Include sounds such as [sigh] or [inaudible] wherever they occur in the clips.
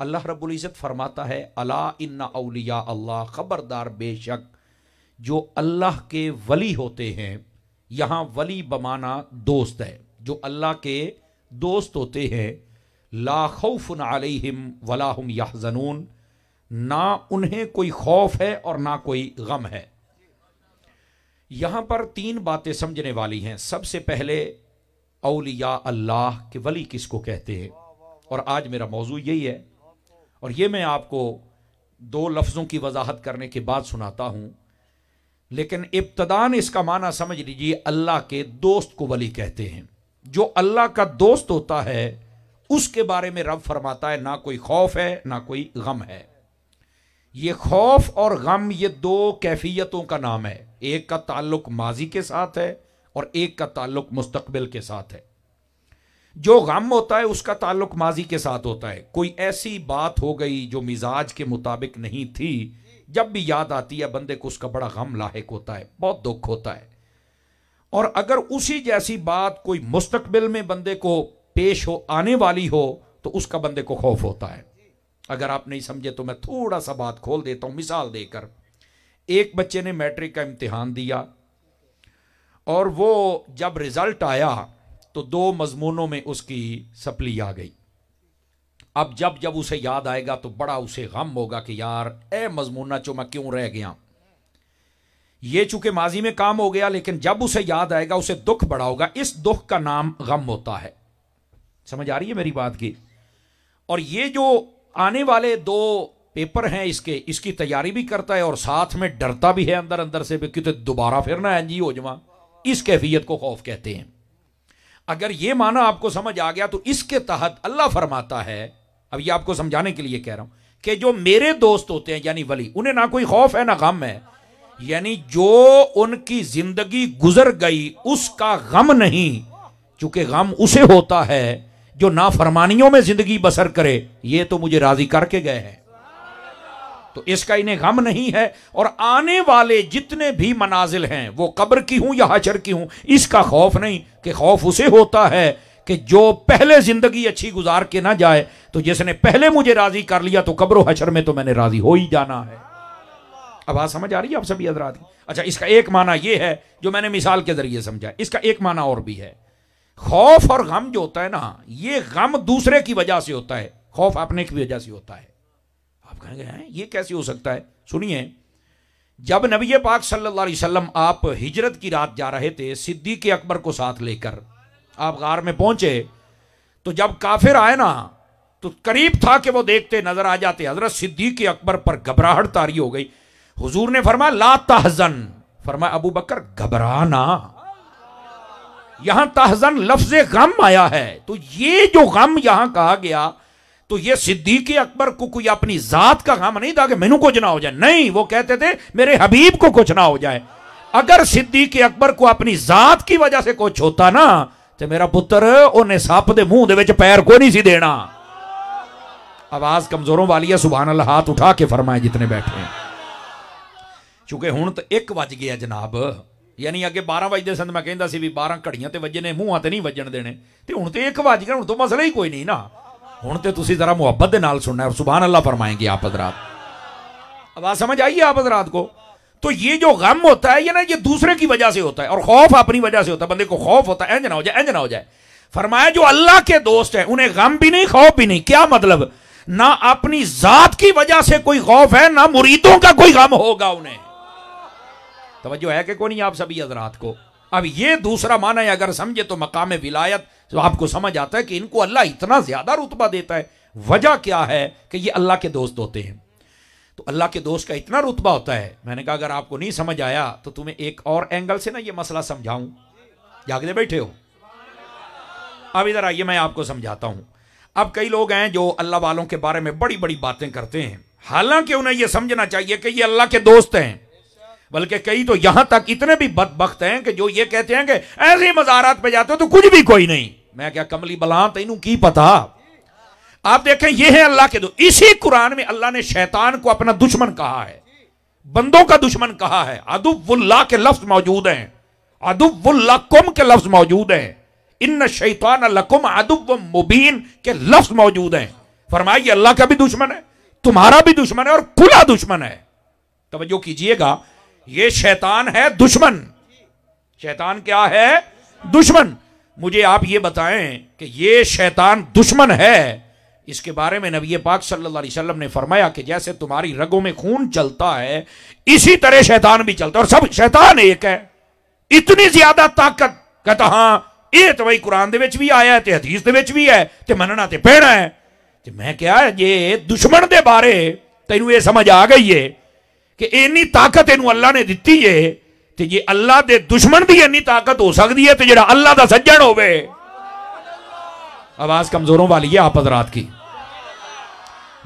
अल्लाह रब्ज़त फरमाता है अला इन्ना अलिया अल्लाह ख़बरदार बेशक जो अल्लाह के वली होते हैं यहाँ वली बमाना दोस्त है जो अल्लाह के दोस्त होते हैं ला खौफन अलहिम वलाहम याजनून ना उन्हें कोई खौफ है और ना कोई गम है यहाँ पर तीन बातें समझने वाली हैं सबसे पहले अलिया अल्लाह के वली किसको कहते हैं और आज मेरा मौजू यही है और ये मैं आपको दो लफ्ज़ों की वजाहत करने के बाद सुनाता हूँ लेकिन इब्तदान इसका माना समझ लीजिए अल्लाह के दोस्त को वली कहते हैं जो अल्लाह का दोस्त होता है उसके बारे में रब फरमाता है ना कोई खौफ है ना कोई गम है ये खौफ और गम ये दो कैफियतों का नाम है एक का ताल्लुक माजी के साथ है और एक का ताल्लुक मुस्तकबिल के साथ है जो गम होता है उसका ताल्लुक माजी के साथ होता है कोई ऐसी बात हो गई जो मिजाज के मुताबिक नहीं थी जब भी याद आती है बंदे को उसका बड़ा गम लाक होता है बहुत दुख होता है और अगर उसी जैसी बात कोई मुस्तकबिल में बंदे को पेश हो आने वाली हो तो उसका बंदे को खौफ होता है अगर आप नहीं समझे तो मैं थोड़ा सा बात खोल देता हूँ मिसाल देकर एक बच्चे ने मैट्रिक का इम्तिहान दिया और वो जब रिजल्ट आया तो दो मजमूनों में उसकी सप्ली आ गई अब जब जब उसे याद आएगा तो बड़ा उसे गम होगा कि यार ए मजमूना चो मैं क्यों रह गया ये चूंकि माजी में काम हो गया लेकिन जब उसे याद आएगा उसे दुख बड़ा होगा इस दुख का नाम गम होता है समझ आ रही है मेरी बात की और ये जो आने वाले दो पेपर हैं इसके इसकी तैयारी भी करता है और साथ में डरता भी है अंदर अंदर से क्योंकि तो दोबारा फिर ना एनजी हो जमा इस कैफियत को खौफ कहते हैं अगर ये माना आपको समझ आ गया तो इसके तहत अल्लाह फरमाता है अब ये आपको समझाने के लिए कह रहा हूं कि जो मेरे दोस्त होते हैं यानी वली उन्हें ना कोई खौफ है ना गम है यानी जो उनकी जिंदगी गुजर गई उसका गम नहीं चूंकि गम उसे होता है जो नाफरमानियों में जिंदगी बसर करे ये तो मुझे राजी करके गए हैं तो इसका इन्हें गम नहीं है और आने वाले जितने भी मनाजिल हैं वो कब्र की हूं या हजर की हूं इसका खौफ नहीं कि खौफ उसे होता है कि जो पहले जिंदगी अच्छी गुजार के ना जाए तो जिसने पहले मुझे राजी कर लिया तो कब्र हशर में तो मैंने राजी हो ही जाना है अब आज समझ आ रही है आप सभी हजरा अच्छा इसका एक माना यह है जो मैंने मिसाल के जरिए समझा इसका एक माना और भी है खौफ और गम जो होता है ना ये गम दूसरे की वजह से होता है खौफ अपने की वजह से होता है कहेंगे हैं ये कैसे हो सकता है सुनिए जब नबी पाक सल्लल्लाहु अलैहि वसल्लम आप हिजरत की रात जा रहे थे सिद्दीक अकबर को साथ लेकर आप गार में पहुंचे तो जब काफिर आए ना तो करीब था कि वो देखते नजर आ जाते हजरत सिद्दीक अकबर पर घबराहट तारी हो गई हुजूर ने फरमाया ला तहजन फरमाया अबू बकर घबराना यहां तहजन लफ्ज गम आया है तो ये जो गम यहां कहा गया तो ये सिद्दीक अकबर को कोई अपनी जात का काम नहीं था कि मैनू कुछ ना हो जाए नहीं वो कहते थे मेरे हबीब को कुछ ना हो जाए अगर सिद्दीक अकबर को अपनी जात की वजह से कुछ होता ना तो मेरा पुत्र उन्हें सप के मुंह पैर को नहीं सी देना आवाज कमजोरों वाली है सुबह अल्लाह हाथ उठा के फरमाए जितने बैठे हैं चूंकि हूं तो एक बज गया जनाब यानी ਅੱਗੇ बारह बजते ਸੰਦ मैं कहता ਸੀ बारह घड़िया ਘੜੀਆਂ ਤੇ ਵੱਜੇ नहीं वजन देने तो ਵੱਜਣ ਦੇਣੇ ਤੇ ਹੁਣ ਤੇ 1 ਵਜ ਗਿਆ ਹੁਣ ਤੋਂ ਮਸਲਾ ਹੀ हूँ तो तुम जरा मुहब्बत के नाल सुनना सुबह अल्लाह फरमाएंगे आप हजरात आवाज समझ आई है आप हजरात को तो ये जो गम होता है ये ना ये दूसरे की वजह से होता है और खौफ अपनी वजह से होता है बंदे को खौफ होता है इंज ना हो जाए इंज ना हो जाए फरमाया जो अल्लाह के दोस्त हैं उन्हें गम भी नहीं खौफ भी नहीं क्या मतलब ना अपनी जात की वजह से कोई खौफ है ना मुरीदों का कोई गम होगा उन्हें तवज्जो है कि को नहीं आप सभी हजरात को अब ये दूसरा माना है अगर समझे तो मकाम विलायत तो आपको समझ आता है कि इनको अल्लाह इतना ज्यादा रुतबा देता है वजह क्या है कि ये अल्लाह के दोस्त होते हैं तो अल्लाह के दोस्त का इतना रुतबा होता है मैंने कहा अगर आपको नहीं समझ आया तो तुम्हें एक और एंगल से ना ये मसला समझाऊं जागने बैठे हो अब इधर आइए मैं आपको समझाता हूं अब कई लोग हैं जो अल्लाह वालों के बारे में बड़ी बड़ी बातें करते हैं हालांकि उन्हें यह समझना चाहिए कि ये अल्लाह के दोस्त हैं बल्कि कई तो यहां तक इतने भी बदबख्त हैं कि जो ये कहते हैं कि ऐसे मजारात पे जाते हो तो कुछ भी कोई नहीं मैं क्या कमली बलाम तेनू की पता आप देखें ये है अल्लाह के दो इसी कुरान में अल्लाह ने शैतान को अपना दुश्मन कहा है बंदों का दुश्मन कहा है अदुबुल्ला के लफ्ज मौजूद हैं अदुबुल्लाकुम के लफ्ज मौजूद हैं इन शैतान लकुम अदुब मुबीन के लफ्ज मौजूद हैं फरमाइए अल्लाह का भी दुश्मन है तुम्हारा भी दुश्मन है और खुला दुश्मन है तो कीजिएगा ये शैतान है दुश्मन शैतान क्या है दुश्मन मुझे आप ये बताएं कि ये शैतान दुश्मन है इसके बारे में नबी पाक सल्लल्लाहु अलैहि वसल्लम ने फरमाया कि जैसे तुम्हारी रगों में खून चलता है इसी तरह शैतान भी चलता है और सब शैतान एक है इतनी ज्यादा ताकत कहता तो हाँ ये तो भाई कुरान दे भी आया है हदीस दे भी है तो मनना तो पैना है तो मैं क्या ਤੇ ਮੈਂ ਕਿਹਾ ਜੇ ਦੁਸ਼ਮਣ ਦੇ ਬਾਰੇ ਤੈਨੂੰ ਇਹ ਸਮਝ ਆ ਗਈ ਏ ਕਿ ਇੰਨੀ ਤਾਕਤ ਇਹਨੂੰ ਅੱਲਾ तो जे अल्लाह के दुश्मन की इन्नी ताकत हो सकती है तो जरा अल्लाह का सज्जन हो आवाज कमजोरों वाली है आप हजरात की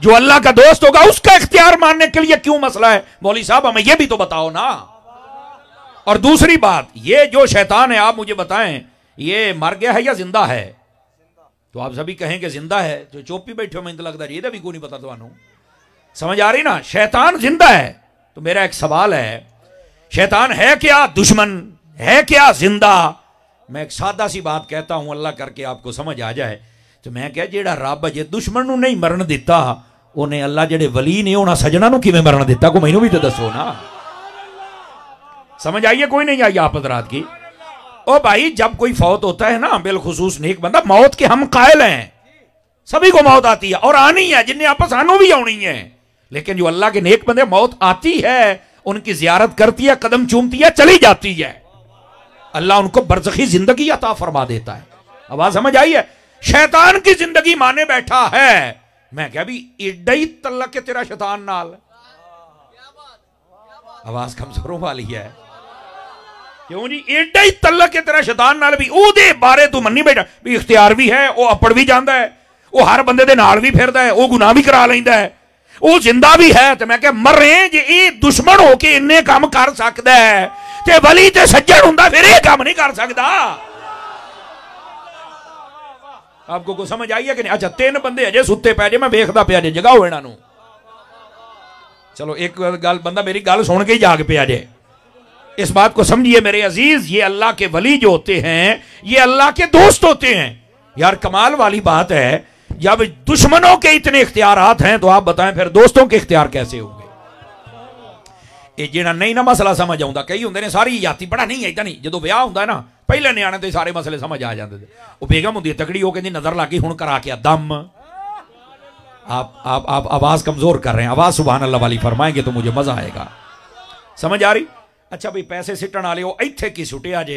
जो अल्लाह का दोस्त होगा उसका इख्तियार मानने के लिए क्यों मसला है मौली साहब हमें यह भी तो बताओ ना और दूसरी बात ये जो शैतान है आप मुझे बताएं ये मर गया है या जिंदा है तो आप सभी कहेंगे जिंदा है जो तो चोपी बैठे हो मैं लगता है ये तो भी क्यों नहीं पता तो समझ आ रही ना शैतान जिंदा है तो मेरा एक सवाल है शैतान है क्या दुश्मन है क्या जिंदा मैं एक सादा सी बात कहता हूं अल्लाह करके आपको समझ आ जाए तो मैं क्या जेड़ा रब जे दुश्मन नहीं मरण दिता उन्हें अल्लाह जेडे वली ने ਉਹਨਾਂ सजना कि मरण दिता को मैं भी तो दसो ना समझ आई है कोई नहीं आई आप रात की ओ भाई जब कोई फौत होता है ना बिलखसूस नेक बंदा मौत के हम कायल हैं सभी को मौत आती है और आनी है जिन्हें आपस आनो भी आनी है लेकिन जो अल्लाह के नेक बंदे मौत आती है उनकी जियारत करती है कदम चूमती है चली जाती है अल्लाह उनको बरसखी जिंदगी अता फरमा देता है आवाज समझ आई है शैतान की जिंदगी माने बैठा है मैं क्या भी एडा ही तलक के तेरा शैतान नाल आवाज कमजोरों वाली है क्यों जी एडा ही तलक के तेरा शैतान नाल भी ओदे बारे तू मन्नी बैठा भी इख्तियार भी है वो अपड़ भी जाता है वो हर बंदे दे नाल भी फिर है वो गुनाह भी करा लेंदा है ਉਹ जिंदा भी है तो मैं ਕਿਹਾ ਮਰੇ ਜੇ जे ये दुश्मन होके इन्ने काम कर सकता है जे बली तो सज्जन हों फिर ਇਹ काम नहीं कर सकता आपको को समझ आई है कि नहीं अच्छा तीन बंदे अजय सुते पै जे मैं वेखता पे जे जगाओ इन्हों चलो एक गल बंदा मेरी गल सुन के ही जाग पे जे इस बात को समझिए मेरे अजीज ये अल्लाह के वली जो होते हैं ये अल्लाह के दोस्त होते हैं यार कमाल वाली बात है जब दुश्मनों के इतने इख्तियार हैं तो आप बताएं फिर दोस्तों के इख्तियार कैसे होंगे ਇਹ नहीं ना मसला समझ आता कई होंगे ने सारी जाति ਜਾਤੀ नहीं है इतना नहीं जो ਵਿਆਹ हों ना पहले न्याण ਤੇ सारे मसले समझ आ जाते ਉਹ ਬੇਗਮ ਹੁੰਦੀ ਤਕੜੀ ਉਹ ਕਹਿੰਦੀ ਨਜ਼ਰ ਲੱਗੀ हूँ करा ਕੇ दम आप आप आप आवाज कमजोर कर रहे हैं आवाज सुबह अल्लाह वाली फरमाएंगे तो मुझे मजा आएगा समझ आ रही अच्छा भाई पैसे सिटन वाले इतने की सुटे आज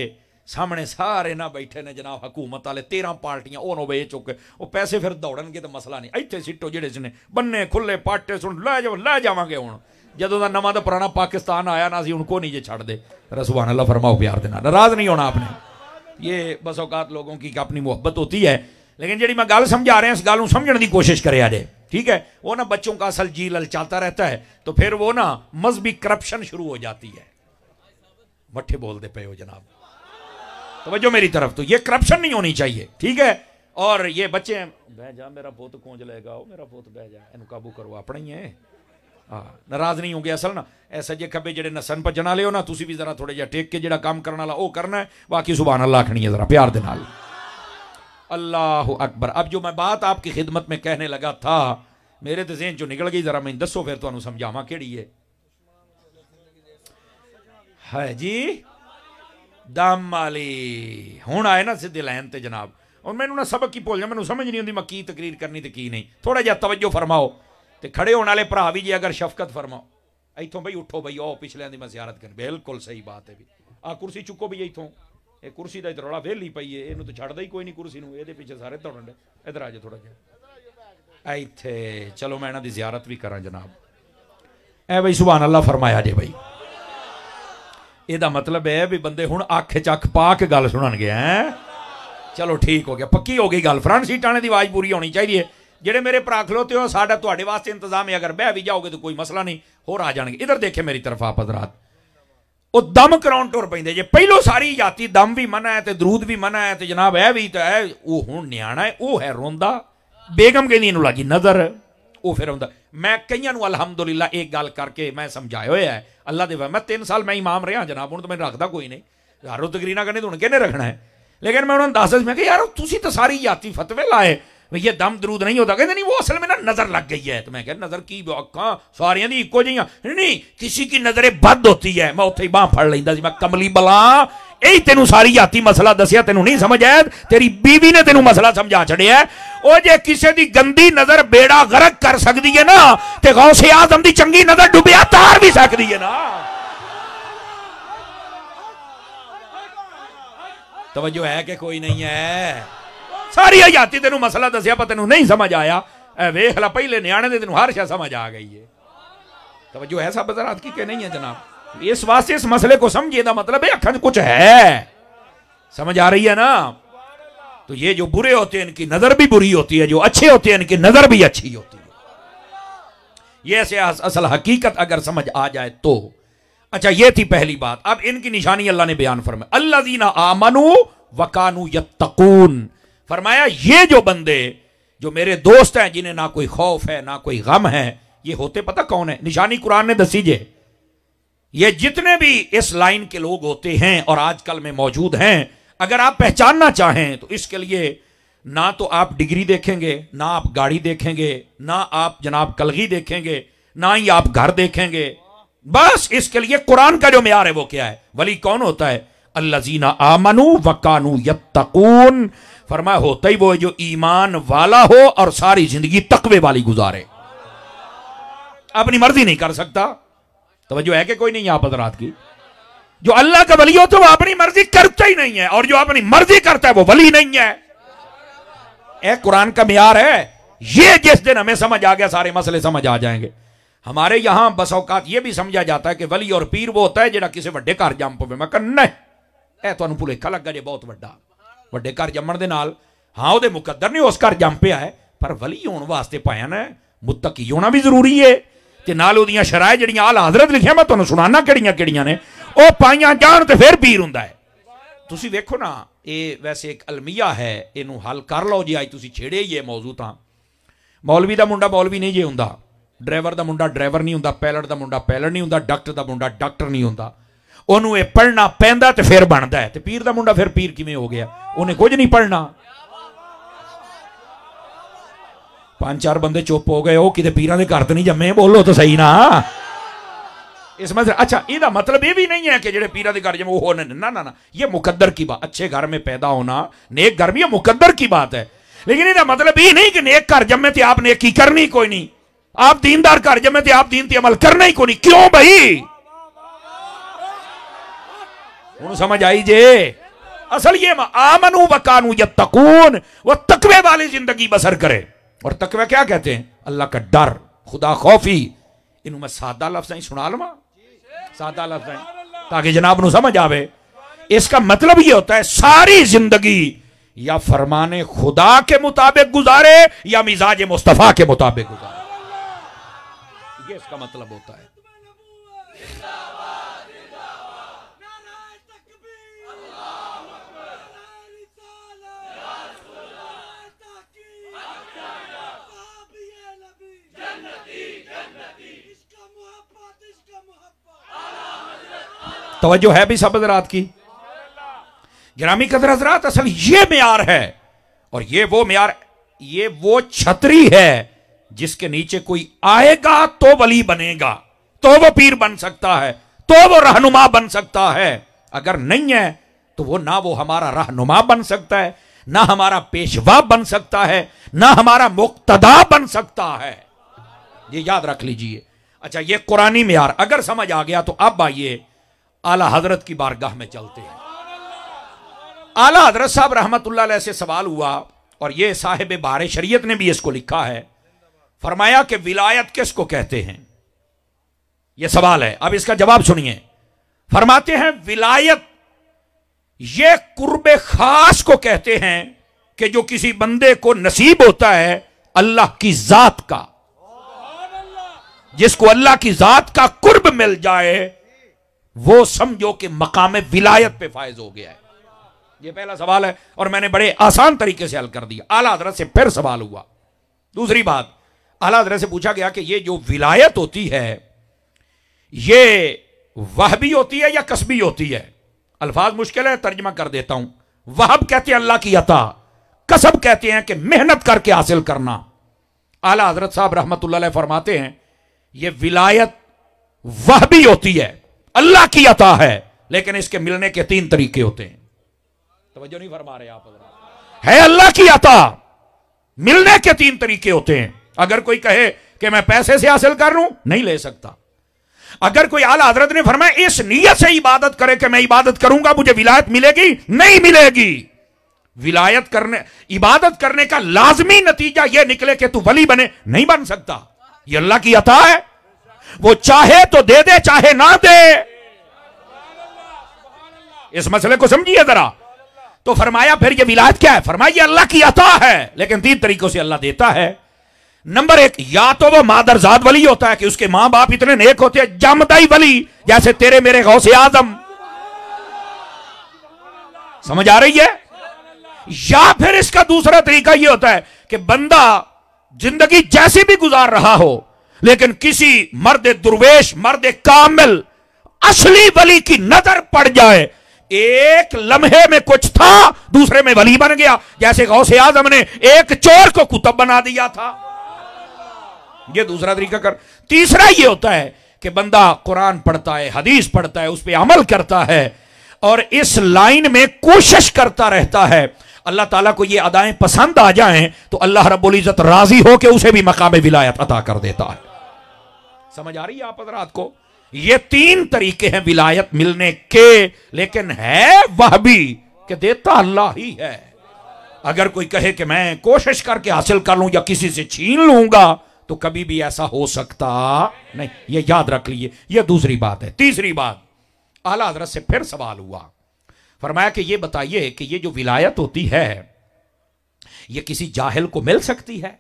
ਸਾਹਮਣੇ ਸਾਰੇ ਨਾ ਬੈਠੇ ਨੇ ਜਨਾਬ ਹਕੂਮਤ ਵਾਲੇ 13 ਪਾਰਟੀਆਂ ਉਹ ਵੇਚ ਚੁੱਕੇ ਉਹ ਪੈਸੇ ਫਿਰ ਦੌੜਨਗੇ ਤਾਂ ਮਸਲਾ ਨਹੀਂ ਇੱਥੇ ਸਿੱਟੋ ਜਿਹੜੇ ਜਨੇ ਬੰਨੇ ਖੁੱਲੇ ਪਾਟੇ ਸੁਣ ਲੈ ਜਾਓ ਲੈ ਜਾਵਾਂਗੇ ਹੁਣ ਜਦੋਂ ਦਾ ਨਵਾਂ ਤਾਂ ਪੁਰਾਣਾ ਪਾਕਿਸਤਾਨ ਆਇਆ ਨਾ ਅਸੀਂ ਕੋ ਨਹੀਂ ਜੇ ਛੱਡਦੇ ਰਸੂਬਾਨ ਅੱਲਾ ਫਰਮਾਓ ਪਿਆਰ ਦੇ ਨਾਲ ਨਾਰਾਜ਼ ਨਹੀਂ ਹੋਣਾ ਆਪਨੇ ਇਹ ਬਸ ਔਕਾਤ ਲੋਕਾਂ ਕੀ ਆਪਣੀ ਮੁਹੱਬਤ ਹੁੰਦੀ ਹੈ लेकिन जी मैं गल समझा रहा इस गल को समझने की कोशिश करे जाए ठीक है वो ना बच्चों का असल जी ललचाता रहता ਹੈ ਤਾਂ ਫਿਰ ਉਹ ਨਾ ਮਜ਼ਬੀ ਕਰਪਸ਼ਨ ਸ਼ੁਰੂ ਹੋ ਜਾਂਦੀ ਹੈ ਮੱਠੇ ਬੋਲਦੇ ਪਏ ਹੋ ਜਨਾਬ तो मेरी तरफ तो ये करप्शन नहीं होनी चाहिए ठीक है और ये बच्चे बह जा मेरा पुत कौंज लेगा वो मेरा पुत बह जा इन काबू करो अपना ही है ਹਾਂ ਨਾਰਾਜ਼ ਨਹੀਂ ਹੋਗੇ ਅਸਲ ਨਾ ਇਹ ਸੱਜੇ जे ਜਿਹੜੇ ਨਸਨ ਭਜਣ ਵਾਲੇ ਹੋ ਨਾ ਤੁਸੀਂ ਵੀ ਜ਼ਰਾ ਥੋੜੇ ਜਿਹਾ ਟੇਕ ਕੇ ਜਿਹੜਾ ਕੰਮ ਕਰਨ ਵਾਲਾ ਉਹ ਕਰਨਾ ਹੈ ਬਾਕੀ ਸੁਭਾਨ ਅੱਲਾਹ ਖਣੀ ਹੈ ਜ਼ਰਾ ਪਿਆਰ ਦੇ अल्लाह अकबर अब जो मैं बात आपकी खिदमत में कहने लगा था मेरे तो जेन चो निकल गई जरा मैं दसो फिर तुम समझाव कि है जी ਦਮ ਵਾਲੀ ਹੁਣ ਆਏ ਨਾ ਸਿੱਧੇ ਲਾਈਨ ਤੇ ਜਨਾਬ ਹੁਣ ਮੈਨੂੰ ਨਾ ਸਬਕ ਕੀ ਭੁੱਲ ਜਾ ਮੈਨੂੰ ਸਮਝ ਨਹੀਂ ਆਉਂਦੀ ਮੈਂ ਕੀ ਤਕਰੀਰ ਕਰਨੀ ਤੇ ਕੀ ਨਹੀਂ ਥੋੜਾ ਜਿਹਾ ਤਵੱਜੋ ਫਰਮਾਓ ਤੇ ਖੜੇ ਹੋਣ ਵਾਲੇ ਭਰਾ ਵੀ ਜੇ ਅਗਰ ਸ਼ਫਕਤ ਫਰਮਾਓ ਇੱਥੋਂ ਬਈ ਉੱਠੋ ਬਈ ਆਓ ਪਿਛਲਿਆਂ ਦੀ ਮੈਂ ਜ਼ਿਆਰਤ ਕਰਨ ਬਿਲਕੁਲ ਸਹੀ ਬਾਤ ਹੈ ਵੀ ਆ ਕੁਰਸੀ ਚੁੱਕੋ ਬਈ ਇੱਥੋਂ ਇਹ ਕੁਰਸੀ ਦਾ ਇਧਰੋਲਾ ਵੇਲੀ ਪਈ ਏ ਇਹਨੂੰ ਤਾਂ ਛੱਡਦਾ ਹੀ ਕੋਈ ਨਹੀਂ ਕੁਰਸੀ ਨੂੰ ਇਹਦੇ ਪਿੱਛੇ ਸਾਰੇ ਦੌੜਨ ਦੇ ਇਧਰ ਆ ਜਾ ਥੋੜਾ ਜਿਹਾ ਇੱਥੇ ਚਲੋ ਮੈਂ ਇਹਨਾਂ ਦੀ ਜ਼ਿਆਰਤ ਵੀ ਕਰਾਂ ਜਨਾਬ ਐ ਬਈ ਸੁਭਾਨ ਅੱਲਾ ਫਰਮਾਇਆ ਜੇ ਬਈ ਇਹਦਾ ਮਤਲਬ ਹੈ ਵੀ ਬੰਦੇ ਹੁਣ ਅੱਖ ਚੱਕ ਪਾ ਕੇ ਗੱਲ ਸੁਣਨਗੇ ਹੈ ਚਲੋ ਠੀਕ ਹੋ ਗਿਆ ਪੱਕੀ ਹੋ ਗਈ ਗੱਲ ਫਰੰਟ ਸੀਟਾਂ ਦੀ ਆਵਾਜ਼ ਪੂਰੀ ਹੋਣੀ ਚਾਹੀਦੀ ਹੈ ਜਿਹੜੇ ਮੇਰੇ ਭਰਾ ਖਲੋਤੇ ਹੋ ਸਾਡਾ ਤੁਹਾਡੇ ਵਾਸਤੇ ਇੰਤਜ਼ਾਮ ਹੈ ਅਗਰ ਬਹਿ ਵੀ ਜਾਓਗੇ ਤਾਂ ਕੋਈ ਮਸਲਾ ਨਹੀਂ ਹੋਰ ਆ ਜਾਣਗੇ ਇਧਰ ਦੇਖੇ ਮੇਰੀ ਤਰਫ ਆਪ ਹਜ਼ਰਤ ਉਹ ਦਮ ਕਰਾਉਣ ਟੁਰ ਪੈਂਦੇ ਜੇ ਪਹਿਲੋ ਸਾਰੀ ਜਾਤੀ ਦਮ ਵੀ ਮਨਾ ਹੈ ਤੇ ਦਰੂਦ ਵੀ ਮਨਾ ਹੈ ਤੇ ਜਨਾਬ ਇਹ ਵੀ ਤਾਂ ਹੈ ਉਹ ਹੁਣ ਨਿਆਣਾ ਹੈ ਉਹ ਹੈ ਰੋਂਦਾ ਬੇਗਮ ਕਹਿੰਦੀ ਇਹਨੂੰ ਲੱਗੀ ਨਜ਼ਰ वह फिर आंता मैं कई अलहमदुल्ला एक गल करके मैं समझाया होया अल्लाह के मैं तीन साल मैं इमाम रहा जनाब हूँ तो मैं रखता कोई नहीं यार तकरी ना करने तो हूँ कहने रखना है लेकिन मैं उन्होंने दस दस मैं यार तो सारी जाति फतवे लाए भैया दम दरूद नहीं होता कहते नहीं वो असल में ना नजर लग गई है तो मैं क्या नजर की अखा सारिया की इको जी नहीं किसी की नजरें बद होती है मैं उ बह फड़ ला मैं कमली बला यही तेन सारी याती मसला दसिया तेन नहीं समझ आया तेरी बीवी ने तेन मसला समझा छड़िया ਉਹ ਜੇ ਕਿਸੇ ਦੀ ਗੰਦੀ ਨਜ਼ਰ ਬੇੜਾ ਗਰਕ ਕਰ ਸਕਦੀ ਹੈ ਨਾ ਤੇ ਗੌਸੇ ਆਜ਼ਮ ਦੀ ਚੰਗੀ ਨਜ਼ਰ ਡੁੱਬਿਆ ਤਾਰ ਵੀ ਸਕਦੀ ਹੈ ਨਾ ਤਵੱਜੋ ਹੈ ਕਿ ਕੋਈ ਨਹੀਂ ਹੈ ਸਾਰੀ ਹਯਾਤੀ ਤੈਨੂੰ ਮਸਲਾ ਦੱਸਿਆ ਪਰ ਤੈਨੂੰ ਨਹੀਂ ਸਮਝ ਆਇਆ ਐ ਵੇਖ ਲੈ ਪਹਿਲੇ ਨਿਆਣੇ ਦੇ ਤੈਨੂੰ ਹਰ ਸ਼ਾ ਸਮਝ ਆ ਗਈ ਹੈ ਤਵੱਜੋ ਹੈ ਸਭ ਜ਼ਰਾਤ ਕੀ ਕਿ ਨਹੀਂ ਹੈ ਜਨਾਬ इस वास्ते इस मसले को समझिए ना मतलब है अखंड कुछ है समझ आ रही है ना तो ये जो बुरे होते हैं इनकी नजर भी बुरी होती है जो अच्छे होते हैं इनकी नजर भी अच्छी होती है ये ऐसे असल हकीकत अगर समझ आ जाए तो अच्छा ये थी पहली बात अब इनकी निशानी अल्लाह ने बयान फरमाया अल्लाह दीना आमनु वकानु यत्तकून फरमाया ये जो बंदे जो मेरे दोस्त हैं जिन्हें ना कोई खौफ है ना कोई गम है ये होते पता कौन है निशानी कुरान ने दसीजे ये जितने भी इस लाइन के लोग होते हैं और आजकल में मौजूद हैं अगर आप पहचानना चाहें तो इसके लिए ना तो आप डिग्री देखेंगे ना आप गाड़ी देखेंगे ना आप जनाब कलगी देखेंगे ना ही आप घर देखेंगे बस इसके लिए कुरान का जो मैार है वो क्या है वली कौन होता है अल्लाजीना आमनु वकानू यून फरमा होता ही वो जो ईमान वाला हो और सारी जिंदगी तकवे वाली गुजारे अपनी मर्जी नहीं कर सकता तो है कि कोई नहीं पर रात की जो अल्लाह का वली होता है वो अपनी मर्जी करता ही नहीं है और जो अपनी मर्जी करता है वो वली नहीं है एक कुरान का मियार है ये जिस दिन हमें समझ आ गया सारे मसले समझ आ जाएंगे हमारे यहां बस औकात यह भी समझा जाता है कि वली और पीर वो होता है जो किसी वे घर जम पवे मैं कहना हाँ, नहीं तो भुलेखा ਭੁਲੇਖਾ ਲੱਗਾ ਜੇ ਬਹੁਤ ਵੱਡਾ ਵੱਡੇ ਘਰ ਜੰਮਣ ਦੇ ਨਾਲ ਹਾਂ ਉਹਦੇ ਮੁਕੱਦਰ ਨੇ ਉਸ ਘਰ ਜੰਮ ਪਿਆ ਹੈ ਪਰ ਵਲੀ ਹੋਣ ਵਾਸਤੇ ਪਾਇਆ ਨਾ ਮੁਤਕੀ ਹੋਣਾ ਵੀ ਜ਼ਰੂਰੀ ਤੇ ਨਾਲ ਉਹਦੀਆਂ ਸ਼ਰਾਇ ਜਿਹੜੀਆਂ ਆਲ ਹਜ਼ਰਤ ਲਿਖਿਆ ਮੈਂ ਤੁਹਾਨੂੰ ਸੁਣਾਣਾ ਕਿਹੜੀਆਂ ਕਿਹੜੀਆਂ ਨੇ ਉਹ ਪਾਈਆਂ ਜਾਣ ਤੇ ਫਿਰ ਪੀਰ ਹੁੰਦਾ ਹੈ ਤੁਸੀਂ ਵੇਖੋ ਨਾ ਇਹ ਵੈਸੇ ਇੱਕ ਅਲਮੀਆ ਹੈ ਇਹਨੂੰ ਹੱਲ ਕਰ ਲਓ ਜੀ ਅੱਜ ਤੁਸੀਂ ਛੇੜੇ ਹੀ ਇਹ ਮੌਜੂ ਤਾਂ ਮੌਲਵੀ ਦਾ ਮੁੰਡਾ ਮੌਲਵੀ ਨਹੀਂ ਜੇ ਹੁੰਦਾ ਡਰਾਈਵਰ ਦਾ ਮੁੰਡਾ ਡਰਾਈਵਰ ਨਹੀਂ ਹੁੰਦਾ ਪੈਲਟ ਦਾ ਮੁੰਡਾ ਪੈਲਟ ਨਹੀਂ ਹੁੰਦਾ ਡਾਕਟਰ ਦਾ ਮੁੰਡਾ ਡਾਕਟਰ ਨਹੀਂ ਹੁੰਦਾ ਉਹਨੂੰ ਇਹ ਪੜਨਾ ਪੈਂਦਾ ਤੇ ਫਿਰ ਬਣਦਾ ਹੈ ਤੇ ਪੀਰ ਦਾ ਮੁੰਡਾ ਫਿਰ ਪੀਰ ਕਿਵੇਂ ਹੋ ਗਿਆ ਉਹਨੇ ਕੁਝ ਨਹੀਂ ਪੜਨਾ पांच चार बंदे चुप हो गए हो कि पीर के घर तो नहीं जमे बोलो तो सही ना इस मतलब अच्छा मतलब ये भी नहीं है कि जो पीर के घर जमे वो होने ना ना ना ये मुकद्दर की बात अच्छे घर में पैदा होना नेक घर में मुकदर मुकद्दर की बात है लेकिन ਇਹਦਾ मतलब ये नहीं कि नेक घर जमे तो आप नेकी करनी कोई नहीं आप दीनदार घर जमे तो आप दीन अमल करना ही कोई नहीं क्यों भाई हूं समझ आई जे असल ये आमनू वकानू जब तकून वो तकवे वाली जिंदगी बसर करे और तकवा क्या कहते हैं अल्लाह का डर खुदा खौफी इन मैं सादा लफ्ज सुना लवा सादा लफ्ज ताकि जनाब न समझ आवे इसका मतलब ये होता है सारी जिंदगी या फरमाने खुदा के मुताबिक गुजारे या मिजाज मुस्तफ़ा के मुताबिक गुजारे ये इसका मतलब होता है तोज्जो है भी सब हजरात की ग्रामी कदर हजरात असल ये मैार है और ये वो मैार ये वो छतरी है जिसके नीचे कोई आएगा तो वली बनेगा तो वो पीर बन सकता है तो वो रहनुमा बन सकता है अगर नहीं है तो वो ना वो हमारा रहनुमा बन सकता है ना हमारा पेशवा बन सकता है ना हमारा मुक्तदा बन सकता है ये याद रख लीजिए अच्छा ये कुरानी मैार अगर समझ आ गया तो अब आइए आला हजरत की बारगाह में चलते हैं आला हजरत साहब रहमत से सवाल हुआ और ये साहिब बार शरीयत ने भी इसको लिखा है फरमाया कि विलायत किसको कहते हैं यह सवाल है अब इसका जवाब सुनिए फरमाते हैं विलायत ये कुर्ब खास को कहते हैं कि जो किसी बंदे को नसीब होता है अल्लाह की जात का जिसको अल्लाह की जात का कुर्ब मिल जाए वो समझो कि मकाम विलायत पे फायज हो गया है ये पहला सवाल है और मैंने बड़े आसान तरीके से हल कर दिया आला हजरत से फिर सवाल हुआ दूसरी बात आला हजरत से पूछा गया कि ये जो विलायत होती है ये वह भी होती है या कस्बी होती है अल्फाज मुश्किल है तर्जमा कर देता हूं वहब कहते हैं अल्लाह की अता कसब कहते हैं कि मेहनत करके हासिल करना आला हजरत साहब रहमत फरमाते हैं ये विलायत वह भी होती है अल्लाह की अता है लेकिन इसके मिलने के तीन तरीके होते हैं तो नहीं फरमा रहे आप है अल्लाह की अता मिलने के तीन तरीके होते हैं अगर कोई कहे कि मैं पैसे से हासिल कर लू नहीं ले सकता अगर कोई आला हजरत ने फरमाया इस नीयत से इबादत करे कि मैं इबादत करूंगा मुझे विलायत मिलेगी नहीं मिलेगी विलायत करने इबादत करने का लाजमी नतीजा यह निकले कि तू वली बने नहीं बन सकता यह अल्लाह की अता है वो चाहे तो दे दे चाहे ना दे इस मसले को समझिए जरा तो फरमाया फिर ये विलायत क्या है फरमाया अल्लाह की अता है लेकिन तीन तरीकों से अल्लाह देता है नंबर एक या तो वो मादरजाद वली होता है कि उसके मां बाप इतने नेक होते हैं जमदाई वली जैसे तेरे मेरे गौसे आजम समझ आ रही है या फिर इसका दूसरा तरीका यह होता है कि बंदा जिंदगी जैसी भी गुजार रहा हो लेकिन किसी मर्द दुर्वेश मर्द कामिल असली वली की नजर पड़ जाए एक लम्हे में कुछ था दूसरे में वली बन गया जैसे गौ से आजम ने एक चोर को कुतब बना दिया था ये दूसरा तरीका कर तीसरा ये होता है कि बंदा कुरान पढ़ता है हदीस पढ़ता है उस पर अमल करता है और इस लाइन में कोशिश करता रहता है अल्लाह ताला को ये अदाएं पसंद आ जाएं तो अल्लाह रबुल इज़्ज़त राजी होकर उसे भी मकाम विलायत अदा कर देता है समझ आ रही है आप हजरात को ये तीन तरीके हैं विलायत मिलने के लेकिन है वह भी कि देता अल्लाह ही है अगर कोई कहे कि मैं कोशिश करके हासिल कर लूं या किसी से छीन लूंगा तो कभी भी ऐसा हो सकता नहीं ये याद रख लीजिए ये दूसरी बात है तीसरी बात आला हजरत से फिर सवाल हुआ फरमाया कि ये बताइए कि ये जो विलायत होती है ये किसी जाहिल को मिल सकती है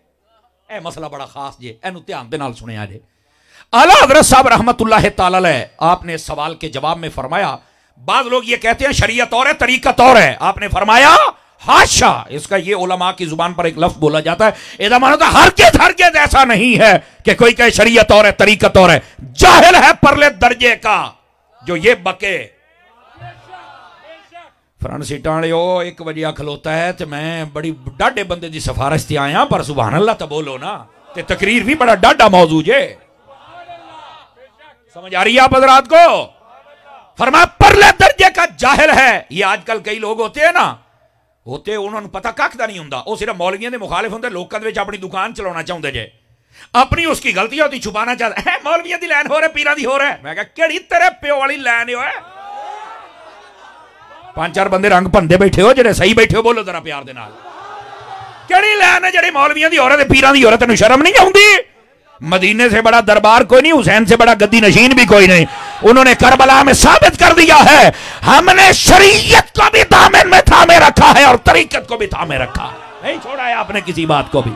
ए मसला बड़ा खास जे एनु ध्यान सुने जे अला हजरत साहब रहमत आपने सवाल के जवाब में फरमाया बाद लोग ये कहते हैं शरीय और है तरीकत और है आपने फरमाया हाशा इसका ये ओलमा की जुबान पर एक लफ्ज बोला जाता है एदा मानो तो हरकत हरकत ऐसा नहीं है कि कोई कहे शरीय और है तरीकत और है जाहिर है परले दर्जे का जो ये बके फ्रंट सीटा ओ एक बजे खलोता है तो मैं बड़ी डाडे बंदे की सिफारिश से आया पर सुबह अल्लाह तो बोलो ना तकरीर भी बड़ा डाडा मौजूद है समझ आ रही है आप हजरात को फरमा परले दर्जे का जाहिल है ये आजकल कई लोग होते हैं ना ਹੋਤੇ ਉਹਨਾਂ ਨੂੰ ਪਤਾ ਕੱਖ ਦਾ ਨਹੀਂ ਹੁੰਦਾ ਉਹ ਸਿਰਫ ਮੌਲਵੀਆਂ ਦੇ ਮੁਖਾਲਿਫ ਹੁੰਦੇ ਲੋਕਾਂ ਦੇ ਵਿੱਚ ਆਪਣੀ ਦੁਕਾਨ ਚਲਾਉਣਾ ਚਾਹੁੰਦੇ ਜੇ ਆਪਣੀ ਉਸकी ਗਲਤੀ ਹੈ ਉਹਦੀ ਛੁਪਾਣਾ ਚਾਹਦਾ ਹੈ ਮੌਲਵੀਆਂ ਦੀ ਲਾਈਨ ਹੋ ਰਹੀ ਪੀਰਾਂ ਦੀ ਹੋ ਰਹੀ ਮੈਂ ਕਿਹਾ ਕਿਹੜੀ ਤੇਰੇ ਪਿਓ ਵਾਲੀ ਲਾਈਨ ਓਏ ਪੰਜ ਚਾਰ ਬੰਦੇ ਰੰਗ ਭੰਦੇ ਬੈਠੇ ਹੋ ਜਿਹੜੇ ਸਹੀ ਬੈਠੇ ਹੋ ਬੋਲੋ ਜ਼ਰਾ ਪਿਆਰ ਦੇ ਨਾਲ ਕਿਹੜੀ ਲਾਈਨ ਹੈ ਜਿਹੜੀ ਮੌਲਵੀਆਂ ਦੀ ਹੋ ਰਹੀ ਤੇ ਪੀਰਾਂ ਦੀ ਹੋ ਰਹੀ ਤੈਨੂੰ ਸ਼ਰਮ ਨਹੀਂ ਆਉਂਦੀ मदीने से बड़ा दरबार कोई नहीं हुसैन से बड़ा गद्दी नशीन भी कोई नहीं उन्होंने करबला में साबित कर दिया है हमने शरीयत को भी थामे में थामे रखा है और तरीकत को भी थामे रखा है नहीं छोड़ा है आपने किसी बात को भी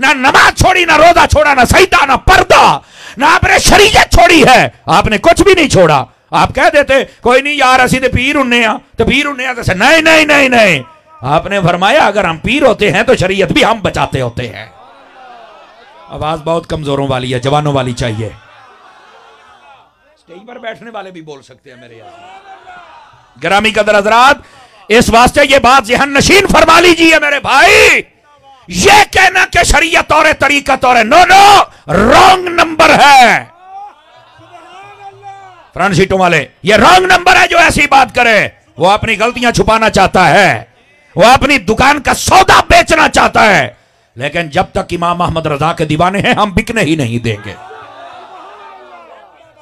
ना नमाज छोड़ी ना रोजा छोड़ा ना सईदा ना पर्दा ना आपने शरीयत छोड़ी है आपने कुछ भी नहीं छोड़ा आप कह देते कोई नहीं यार असी तो पीर उन्ने तो पीर उन्ने नहीं नहीं नहीं नहीं आपने फरमाया अगर हम पीर होते हैं तो शरीयत भी हम बचाते होते हैं आवाज बहुत कमजोरों वाली है जवानों वाली चाहिए स्टेज पर बैठने वाले भी बोल सकते हैं मेरे यहां ग्रामी कदर हजरात इस वास्ते ये बात जहन नशीन फरमा लीजिए मेरे भाई ये कहना कि शरीयत और तौर है नो नो रॉन्ग नंबर है फ्रंट सीटों वाले ये रॉन्ग नंबर है जो ऐसी बात करे वो अपनी गलतियां छुपाना चाहता है वो अपनी दुकान का सौदा बेचना चाहता है लेकिन जब तक इमाम अहमद रजा के दीवाने हैं हम बिकने ही नहीं देंगे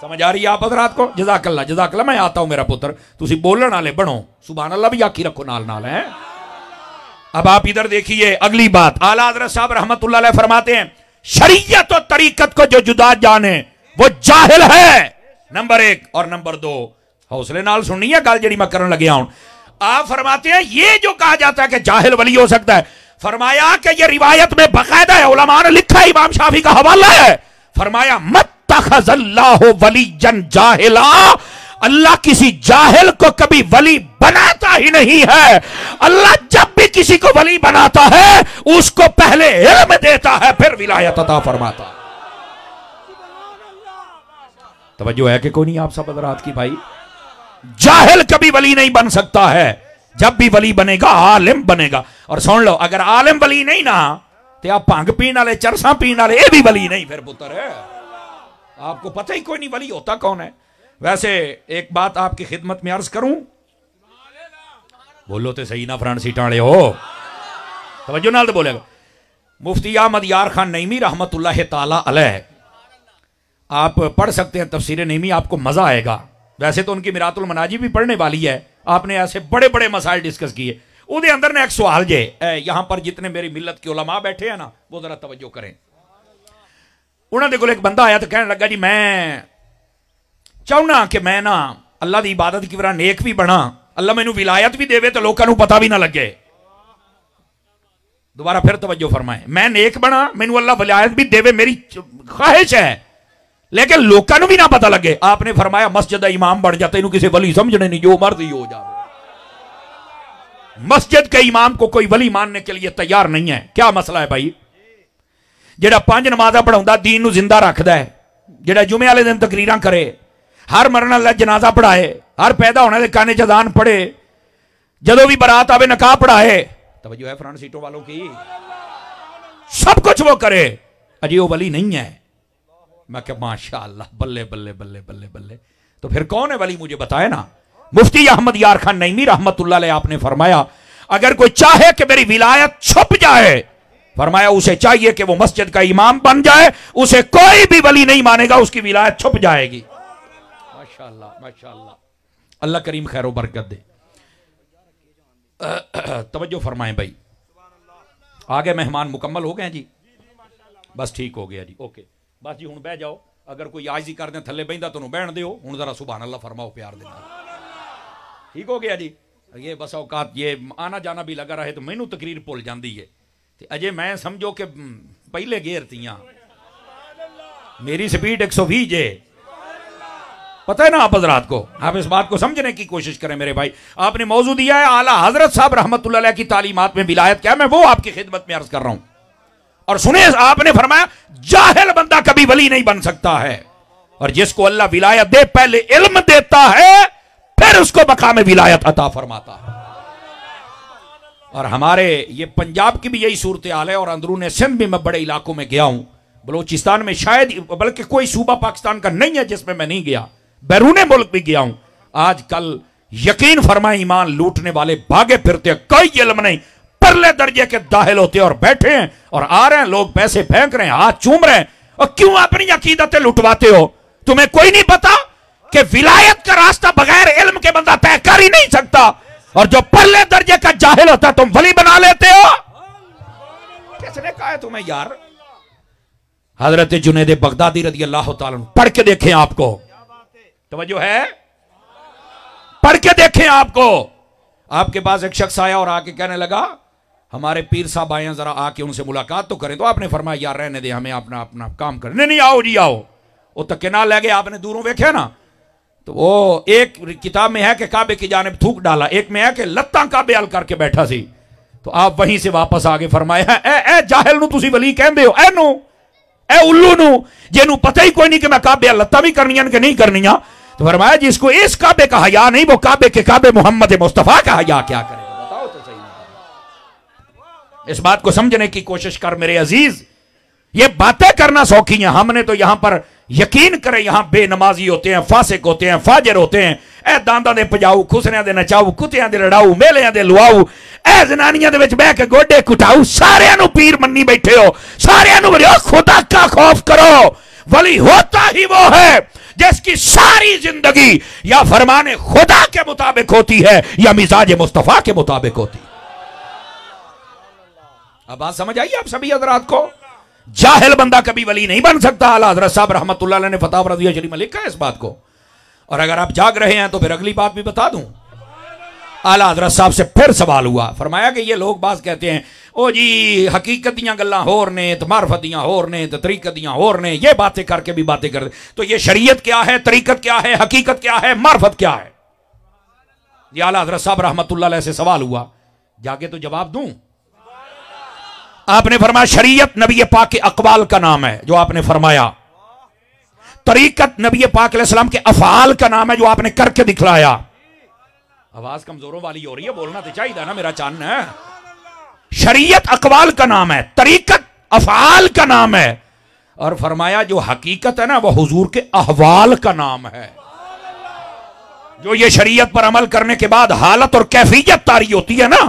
समझ आ रही है आप हजरात को जजाकल्ला जजाकल्ला मैं आता हूं मेरा पुत्र तुम बोलने वाले बनो सुबह अल्लाह भी आखी रखो नाल नाल है अब आप इधर देखिए अगली बात आला हजरत साहब रहमत फरमाते हैं शरीयत और तरीकत को जो जुदा जाने वो जाहिल है नंबर एक और नंबर दो हौसले नाल सुननी है गल जी मैं करन लगे आप फरमाते हैं ये जो कहा जाता है कि जाहिल वली हो सकता है फरमाया कि ये रिवायत में बाकायदा है उलमा ने लिखा इमाम शाफी का हवाला है फरमाया मत वली जन जाहिला अल्लाह किसी जाहिल को कभी वली बनाता ही नहीं है अल्लाह जब भी किसी को वली बनाता है उसको पहले इल्म देता है फिर विलायत अता फरमाता तवज्जो है कि कोई नहीं आप सब हजरात की भाई जाहिल कभी वली नहीं बन सकता है जब भी वली बनेगा आलिम बनेगा और सुन लो अगर आलिम वली नहीं ना तो आप भंग पीने वाले चरसा पीने वाले ये भी वली नहीं फिर पुत्र आपको पता ही कोई नहीं वली होता कौन है वैसे एक बात आपकी खिदमत में अर्ज करूं बोलो तो सही ना फ्रांसी सीटा हो तो बोलेगा मुफ्ती अहमद यार खान नईमी रहमत अलह आप पढ़ सकते हैं तफसीर नईमी आपको मज़ा आएगा वैसे तो उनकी मिरातुल मनाजी भी पढ़ने वाली है आपने ऐसे बड़े बड़े मसाइल डिस्कस किए उसके अंदर ना एक सवाल जे यहां पर जितने मेरी मिलत के माँ बैठे हैं ना वो जरा तवज्जो करें उन्होंने को बंदा आया तो कह लगा जी मैं चाहना कि मैं ना अल्लाह की इबादत की बरा नेक भी बना अल्लाह मैं विलायत भी देवे तो लोगों को पता भी ना लगे दोबारा फिर तवज्जो फरमाए मैं नेक बना मैनू अल्लाह विलायत भी देवे मेरी ख्वाहिश है लेकिन लोगों भी ना पता लगे आपने फरमाया मस्जिद का इमाम बन जाता इन्हू किसी वली समझने नहीं जो मर्जी हो जाए मस्जिद के इमाम को कोई वली मानने के लिए तैयार नहीं है क्या मसला है भाई जोड़ा पांच नमाजा पढ़ा दीन जिंदा रखता है जेड़ा जुमे वाले दिन तकरीर करे हर मरने वाले जनाजा पढ़ाए हर पैदा होने के कने चदान पढ़े जदों भी बरात आवे नकाह पढ़ाए तो फ्रंट सीटों वालों की सब कुछ वो करे वो वली नहीं है मैं क्या माशा बल्ले बल्ले बल्ले बल्ले बल्ले तो फिर कौन है वली मुझे बताए ना मुफ्ती अहमद यार खान नईमी रहमत आपने फरमाया अगर कोई चाहे कि मेरी विलायत छुप जाए फरमाया उसे चाहिए कि वो मस्जिद का इमाम बन जाए उसे कोई भी वली नहीं मानेगा उसकी विलायत छुप जाएगी माशाल्लाह माशाल्लाह अल्लाह करीम खैर बरकत दे तवज्जो फरमाएं भाई आगे मेहमान मुकम्मल हो गए जी बस ठीक हो गया जी ओके बस जी हूँ बह जाओ अगर कोई आज ही कर दें थले बहुत तुम्हें तो बहन दौ हूँ जरा सुबह अल्लाह फरमाओ प्यार ठीक हो गया जी ये बस औकात ये आना जाना भी लगा रहे तो मैनू तकरीर भुल जाती है तो अजय मैं समझो कि हम्म, पहले गेर ती मेरी स्पीड एक सौ भी जे पता है ना आप हजरात को आप इस बात को समझने की कोशिश करें मेरे भाई आपने मौजूद दिया है आला हजरत साहब रहमत की तालीमत में बिलायत क्या मैं वो आपकी खिदमत में अर्ज कर रहा हूं और सुने आपने फरमाया जाहिल बंदा कभी वली नहीं बन सकता है और जिसको अल्लाह विलायत दे पहले इल्म देता है फिर उसको बका में विलायत अता फरमाता है और हमारे ये पंजाब की भी यही सूरत हाल है और अंदरून सिंध भी मैं बड़े इलाकों में गया हूं बलोचिस्तान में शायद बल्कि कोई सूबा पाकिस्तान का नहीं है जिसमें मैं नहीं गया बैरून मुल्क भी गया हूं आज कल यकीन फरमाए ईमान लूटने वाले भागे फिरते कोई इलम नहीं अरले दर्जे के दाहिल होते हैं और बैठे हैं और आ रहे हैं लोग पैसे फेंक रहे हैं हाथ चूम रहे हैं और क्यों अपनी अकीदतें लुटवाते हो तुम्हें कोई नहीं पता कि विलायत का रास्ता बगैर इल्म के बंदा तय कर ही नहीं सकता और जो पहले दर्जे का जाहिल होता है तुम वली बना लेते हो किसने कहा है तुम्हें यार हजरत जुनेद बगदादी रजी अल्लाह पढ़ के देखें आपको तवज्जो है पढ़ के देखें आपको आपके पास एक शख्स आया और आके कहने लगा हमारे पीर साहब आए हैं जरा आके उनसे मुलाकात तो करें तो आपने फरमाया यार रहने दे हमें अपना अपना काम कर नहीं नहीं आओ जी आओ वो तो ना लगे आपने दूरों वेखे ना तो वो एक किताब में है कि काबे की जानब थूक डाला एक में है कि लत्ता काबे अल करके बैठा सी तो आप वहीं से वापस आगे फरमाया जाहल वली कहते हो ਤੁਸੀਂ ਵਲੀ उल्लू नू ਐਨੂੰ पता ही कोई नहीं कि मैं ਕੋਈ ਨਹੀਂ भी ਮੈਂ ਕਾਬੇ ਲੱਤਾਂ ਵੀ तो फरमाया जिसको इस काबे का हया नहीं वो काबे के काबे मोहम्मद मुस्तफ़ा का हया क्या करे इस बात को समझने की कोशिश कर मेरे अजीज ये बातें करना सौखी है हमने तो यहां पर यकीन करें यहां बेनमाजी होते हैं फासिक होते हैं फाजर होते हैं ए दांदा दे पजाऊ खुसरिया दे नचाऊ कुत्तियां दे लड़ाऊ मेलिया दे लुआऊ ए जनानियां दे विच बह के गोडे कुटाऊ सारियां नु पीर मन्नी बैठे हो सारू नु खुदा का खौफ करो वली होता ही वो है जिसकी सारी जिंदगी या फरमाने खुदा के मुताबिक होती है या मिजाज मुस्तफा के मुताबिक होती है अब बात समझ आई आप सभी हजरात को जाहिल बंदा कभी वली नहीं बन सकता आला हजरत साहब रहमत ने फताब रजिया शरीफ में लिखा है इस बात को और अगर आप जाग रहे हैं तो फिर अगली बात भी बता दूं आला हजरत साहब से फिर सवाल हुआ फरमाया कि ये लोग बात कहते हैं ओ जी हकीकत दियां गल् होर ने तो मार्फत दियाँ होर ने तो तरीकत दियाँ होर ने ये बातें करके भी बातें कर तो ये शरीयत क्या है तरीकत क्या है हकीकत क्या है मार्फत क्या है ये आला हजरत साहब रहमत से सवाल हुआ जाके तो जवाब दूं आपने फरमाया शरीयत नबी पाक के अकबाल का नाम है जो आपने फरमाया तरीकत नबी पाक सलाम के अफाल का नाम है जो आपने करके दिखलाया आवाज कमजोरों वाली हो रही है बोलना तो चाहिए ना मेरा चान है शरीयत अकवाल का नाम है तरीकत अफाल का नाम है और फरमाया जो हकीकत है ना वह हजूर के अहवाल का नाम है जो ये शरीयत पर अमल करने के बाद हालत और कैफियत तारी होती है ना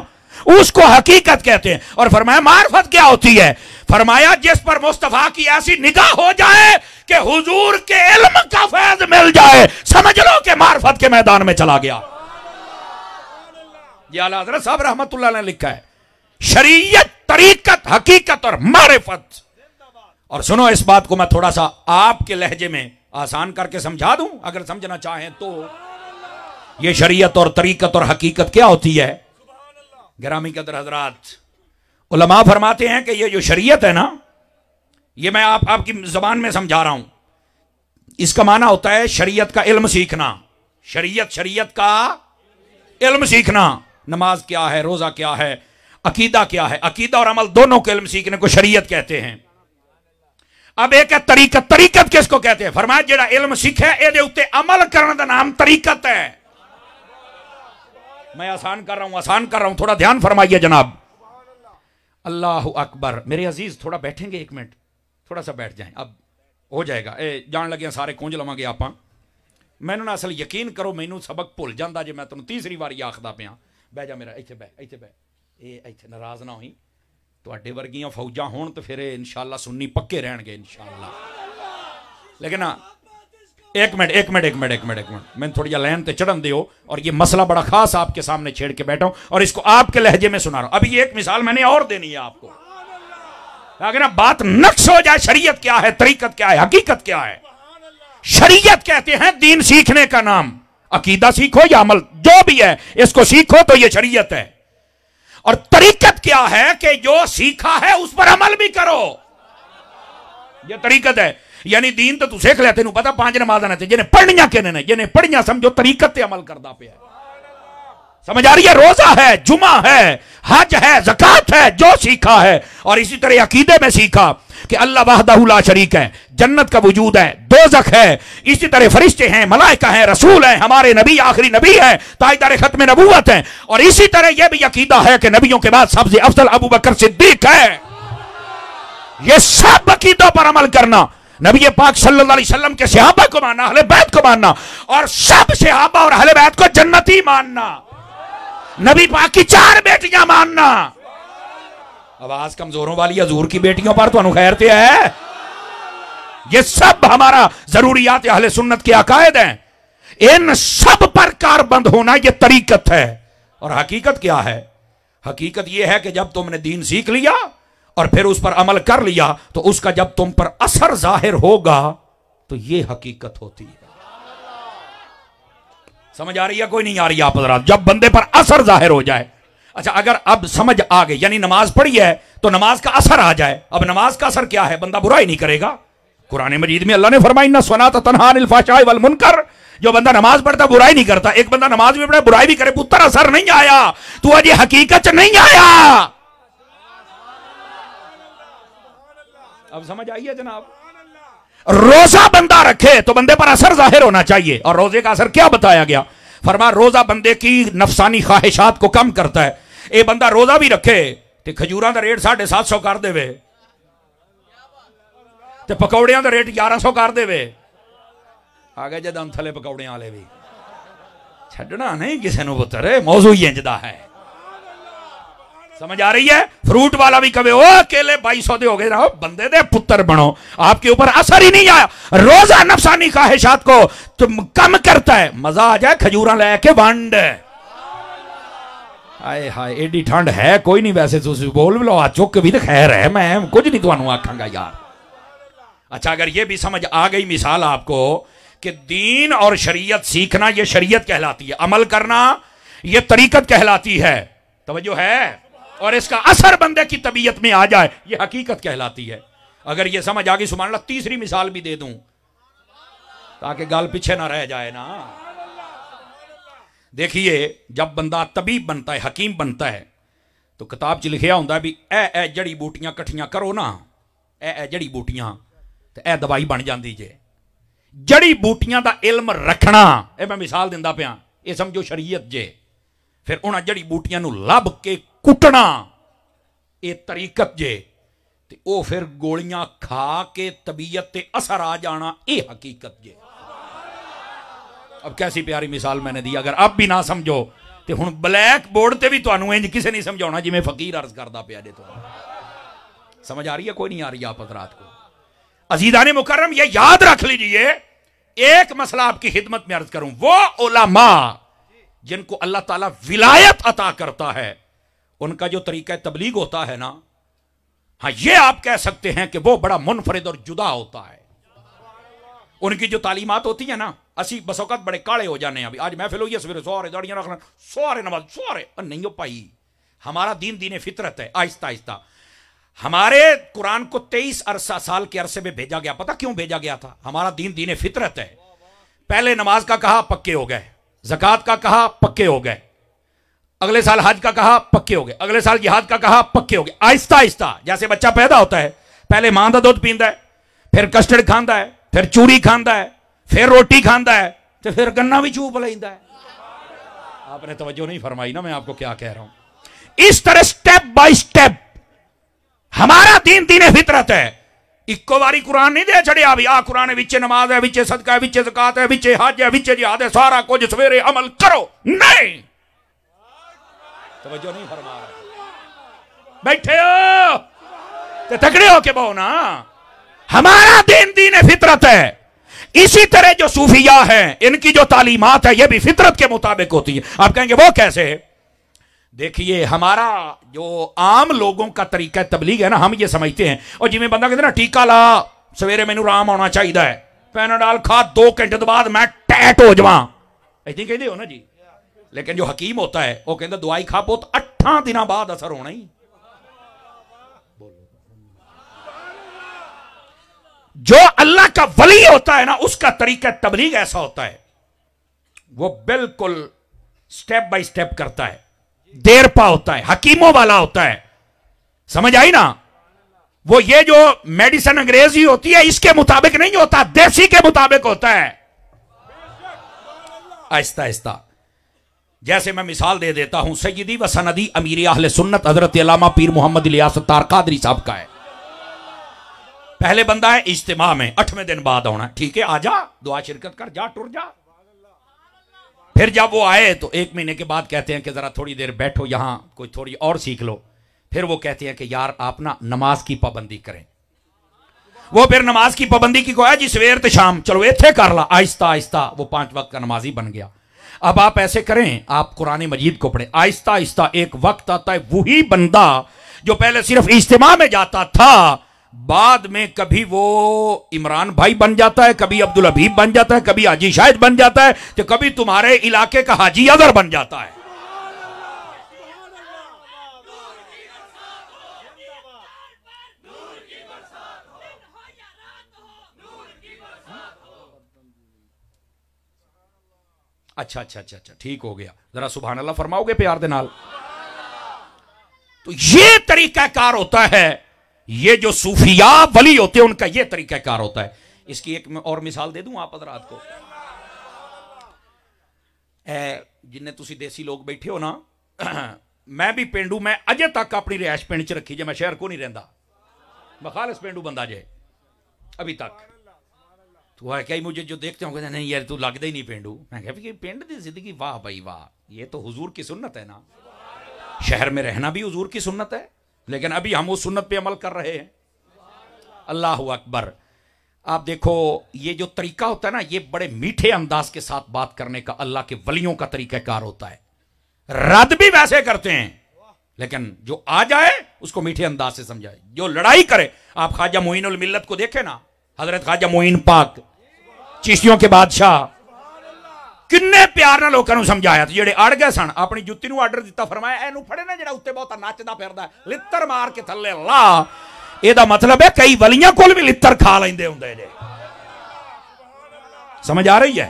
उसको हकीकत कहते हैं और फरमाया मार्फत क्या होती है फरमाया जिस पर मुस्तफ़ा की ऐसी निगाह हो जाए कि हुजूर के इल्म का फैज मिल जाए समझ लो कि मार्फत के मैदान में चला गया साहब रहमत ने लिखा है शरीयत तरीकत हकीकत और मारिफत और सुनो इस बात को मैं थोड़ा सा आपके लहजे में आसान करके समझा दूं अगर समझना चाहें तो ये शरीयत और तरीकत और हकीकत क्या होती है ग्रामी कदर हजरात उलमा फरमाते हैं कि ये जो शरीयत है ना ये मैं आप आपकी जबान में समझा रहा हूं इसका माना होता है शरीयत का इल्म सीखना शरीयत शरीयत का इल्म सीखना नमाज क्या है रोजा क्या है अकीदा क्या है अकीदा और अमल दोनों के इल्म सीखने को शरीयत कहते हैं अब एक है तरीकत तरीकत किसको कहते हैं फरमाया जेड़ा इल्म सीखे ये उत्ते अमल करने का नाम तरीकत है मैं आसान कर रहा हूँ आसान कर रहा हूँ थोड़ा ध्यान फरमाइए जनाब अल्लाह अकबर मेरे अजीज थोड़ा बैठेंगे एक मिनट थोड़ा सा बैठ जाए अब हो जाएगा ए जान लगे सारे कुंज लवांगे आप ਮੈਨੂੰ ਨਾ ਅਸਲ ਯਕੀਨ ਕਰੋ ਮੈਨੂੰ ਸਬਕ ਭੁੱਲ ਜਾਂਦਾ ਜੇ ਮੈਂ ਤੁਹਾਨੂੰ ਤੀਸਰੀ ਵਾਰੀ ਆਖਦਾ ਪਿਆ ਬਹਿ ਜਾ ਮੇਰਾ ਇੱਥੇ ਬਹਿ ਇੱਥੇ ਬਹਿ ਇਹ ਇੱਥੇ ਨਾਰਾਜ਼ ਨਾ ਹੋਈ ਤੁਹਾਡੇ ਵਰਗੀਆਂ ਫੌਜਾਂ ਹੋਣ ਤਾਂ ਫਿਰ ਇਹ ਇਨਸ਼ਾਅੱਲਾ ਸੁੰਨੀ ਪੱਕੇ ਰਹਿਣਗੇ ਇਨਸ਼ਾਅੱਲਾ ਲੇਕਿਨ एक मिनट एक मिनट एक मिनट एक मिनट एक मिनट मैंने थोड़ी लाइन पे चढ़न दियो और ये मसला बड़ा खास आपके सामने छेड़ के बैठा हूं और इसको आपके लहजे में सुना रहा हूं अभी एक मिसाल मैंने और देनी है आपको अगर ना बात नक्श हो जाए शरीयत क्या है तरीकत क्या है हकीकत क्या है शरीयत कहते हैं दीन सीखने का नाम अकीदा सीखो या अमल जो भी है इसको सीखो तो ये शरीयत है और तरीकत क्या है कि जो सीखा है उस पर अमल भी करो ये तरीकत है यानी दीन तो तू सीख लिया तेन पता पांच नमाजा ने जिन्हें पढ़निया कहने जिन्हें पढ़िया समझो तरीकत अमल करता पे समझ आ रही है रोजा है जुमा है हज है जकत है जो सीखा है और इसी तरह अकीदे में सीखा कि अल्लाह वाहदाला शरीक है जन्नत का वजूद है दो जख है इसी तरह फरिश्ते हैं मलायका है रसूल है हमारे नबी आखिरी नबी है हैं खत में नबूत है और इसी तरह यह भी अकीदा है कि नबियों के बाद सबसे अफजल अबू बकर सिद्दीक है यह सब अकीदों पर अमल करना नबी पाक सल्लल्लाहु अलैहि वसल्लम के सहाबा को मानना अहले बैत को मानना और सब सहाबा और अहले बैत को जन्नती मानना नबी पाक की चार बेटियां मानना आवाज कमजोरों वाली हजूर की बेटियों पर तो खैर है ये सब हमारा जरूरियात अहले सुन्नत के अकायद हैं इन सब पर कार बंद होना ये तरीकत है और हकीकत क्या है हकीकत यह है कि जब तुमने दीन सीख लिया और फिर उस पर अमल कर लिया तो उसका जब तुम पर असर जाहिर होगा तो यह हकीकत होती है समझ आ रही है कोई नहीं आ रही आप जब बंदे पर असर जाहिर हो जाए अच्छा अगर अब समझ आ गई यानी नमाज पढ़ी है तो नमाज का असर आ जाए अब नमाज का असर क्या है बंदा बुरा ही नहीं करेगा कुरान मजीद में अल्लाह ने फरमाई ना सुना तो तनहाशाई वाल मुनकर जो बंदा नमाज पढ़ता बुराई नहीं करता एक बंदा नमाज भी पढ़े बुराई भी करे तो पुत्र असर नहीं आया तू तो अजी हकीकत नहीं आया अब समझ आई है जनाब रोजा बंदा रखे तो बंदे पर असर जाहिर होना चाहिए और रोजे का असर क्या बताया गया फरमा रोजा बंदे की नफसानी ख्वाहिशात को कम करता है ये बंदा रोजा भी रखे तो खजूर का रेट साढ़े सात सौ कर दे तो पकौड़िया का रेट ग्यारह सौ कर दे आ गए जद अंथले पकौड़िया वाले भी छड़ना नहीं किसी पुत्र मौजू इंजदा है समझ आ रही है फ्रूट वाला भी कभी ओ अकेले बाई सौदे हो गए रहो बंदे दे पुत्र बनो आपके ऊपर असर ही नहीं आया रोजा नफसानी ख्वाहिशात को तुम कम करता है मजा आ जाए खजूर लेके वंड आए हाय एडी ठंड है कोई नहीं वैसे तुम तो बोल लो आ चुक भी तो खैर है मैं कुछ नहीं तुम आखागा यार अच्छा अगर ये भी समझ आ गई मिसाल आपको कि दीन और शरीयत सीखना ये शरीयत कहलाती है अमल करना ये तरीकत कहलाती है जो है और इसका असर बंदे की तबीयत में आ जाए ये हकीकत कहलाती है अगर ये समझ आ गई सुबह तीसरी मिसाल भी दे दूं ताकि गाल पीछे ना रह जाए ना देखिए जब बंदा तबीब बनता है हकीम बनता है तो किताब च लिखा होंगे भी ए ए जड़ी बूटियां कट्ठियां करो ना ए ए जड़ी बूटियां तो ए दवाई बन जाती जे जड़ी बूटियां का इलम रखना यह मैं मिसाल दिता पाया यह समझो शरीयत जे फिर उन्हें जड़ी बूटियां लभ के कुटना यह तरीकत जे तो ਉਹ ਫਿਰ ਗੋਲੀਆਂ ਖਾ ਕੇ ਤਬੀਅਤ ਤੇ ਅਸਰ ਆ ਜਾਣਾ ਇਹ ਹਕੀਕਤ अब कैसी प्यारी मिसाल मैंने दी अगर आप भी ना समझो तो हूँ ब्लैक बोर्ड से भी तहूँ इंज किसी नहीं समझा जिमें फकीर अर्ज करता पे जे तो समझ आ रही है कोई नहीं आ रही आप रात को अजीदा ने मुकर्रम यह याद रख लीजिए एक मसला आपकी खिदमत में अर्ज करूं वो ओलामा जिनको अल्लाह ताला विलायत अता करता है उनका जो तरीका तबलीग होता है ना हाँ ये आप कह सकते हैं कि वो बड़ा मुनफरद और जुदा होता है उनकी जो तालीमत होती है ना असी बसौकत बड़े काले हो जाने अभी आज महफिल हुई सवेरे सोरे दाड़ियाँ रखना सोरे नमाज सोरे और नहीं हो पाई हमारा दीन दीन फितरत है आहिस्ता आहिस्ता हमारे कुरान को तेईस अरसा साल के अरसे में भेजा गया पता क्यों भेजा गया था हमारा दीन दीन फितरत है पहले नमाज का कहा पक्के हो गए जक़ात का कहा पक्के हो गए अगले साल हज का कहा पक्के हो गए अगले साल जिहाद का कहा पक्के हो गए आहिस्ता आहिस्ता जैसे बच्चा पैदा होता है पहले मां का दूध पींदा है फिर कस्टर्ड खाता है फिर चूड़ी खाता है फिर रोटी खाता है तो फिर गन्ना भी चूप लेता है आपने तवज्जो नहीं फरमाई ना मैं आपको क्या कह रहा हूं इस तरह स्टेप बाय स्टेप हमारा दीन दीन फितरत है इको बारी कुरान नहीं दे छड़े अभी आ कुरान विचे नमाज है विचे सदका है विचे जकात है विचे हज है विचे जिहाद है सारा कुछ सवेरे अमल करो नहीं तवज्जो नहीं फरमा रहे बैठे हो तो तकड़े हो के बहु ना हमारा दीन दीन फितरत है इसी तरह जो सूफिया है इनकी जो तालीमत है ये भी फितरत के मुताबिक होती है आप कहेंगे वो कैसे देखिए हमारा जो आम लोगों का तरीका तबलीग है ना हम ये समझते हैं और जिम्मे बंदा कहते ना टीका ला सवेरे मैनू आराम आना चाहिए डाल खा दो घंटे तो बाद मैं टैट हो जावा ऐसे कहते हो ना जी लेकिन जो हकीम होता है वो कहें दवाई खा पोत अठा दिन बाद असर होना ही जो अल्लाह का वली होता है ना उसका तरीका तबलीग ऐसा होता है वो बिल्कुल स्टेप बाय स्टेप करता है देर पा होता है हकीमों वाला होता है समझ आई ना वो ये जो मेडिसिन अंग्रेजी होती है इसके मुताबिक नहीं होता देसी के मुताबिक होता है आहिस्ता आहिस्ता जैसे मैं मिसाल दे देता हूं सईदी व सनदी अमीर आहल सुन्नत हजरत अलामा पीर मोहम्मद इलियास तार कादरी साहब का है पहले बंदा है इज्तम में अठवें दिन बाद आना ठीक है आ जा दुआ शिरकत कर जा टुर जा फिर जब वो आए तो एक महीने के बाद कहते हैं कि ज़रा थोड़ी देर बैठो यहां कोई थोड़ी और सीख लो फिर वो कहते हैं कि यार आप ना नमाज की पाबंदी करें वो फिर नमाज की पाबंदी की को है जी सवेर तो शाम चलो इतने कर ला आहिस्ता आहिस्ता वो पांच वक्त का नमाजी बन गया अब आप ऐसे करें आप कुरान मजीद को पढ़े आहिस्ता आहिस्ता एक वक्त आता है वही बंदा जो पहले सिर्फ इज्तम में जाता था बाद में कभी वो इमरान भाई बन जाता है कभी अब्दुल अबीब बन जाता है कभी हाजी शाहिद बन जाता है तो कभी तुम्हारे इलाके का हाजी अजहर बन जाता है अच्छा अच्छा अच्छा अच्छा ठीक हो गया जरा सुबह अल्लाह फरमाओगे प्यार दे नाल तो ये कार होता है ये जो सूफिया वली होते हैं उनका ये कार होता है इसकी एक और मिसाल दे दू आप रात को जिन्हें तुम देसी लोग बैठे हो ना [clears throat] मैं भी पेंडू मैं अजे तक अपनी रिहायश पिंड च रखी जे मैं शहर को नहीं रहा मैं पेंडू बंदा जे अभी तक तो वाकई मुझे जो देखते होंगे नहीं यार तू लगता ही नहीं पेंडू मैं कह पिंड की जिंदगी वाह भाई वाह ये तो हुजूर की सुन्नत है ना शहर में रहना भी हुजूर की सुन्नत है लेकिन अभी हम उस सुन्नत पे अमल कर रहे हैं अल्लाह अकबर आप देखो ये जो तरीका होता है ना ये बड़े मीठे अंदाज के साथ बात करने का अल्लाह के वलियों का तरीकाकार होता है रद्द भी वैसे करते हैं लेकिन जो आ जाए उसको मीठे अंदाज से समझाए जो लड़ाई करे आप ख्वाजा मोइन मिल्लत को देखे ना हजरत ख्वाजा मोइन पाक चिश्तियों के बादशाह किन्ने प्यार समझाया जे अड़ गए सन अपनी जुत्ती आर्डर दिता फरमाया इन फड़े ने जरा उत्ते बहुत नचता फिर लित्र मार के थले ला यद मतलब है कई वलिया को लित्र खा लेंदे होंगे जे समझ आ रही है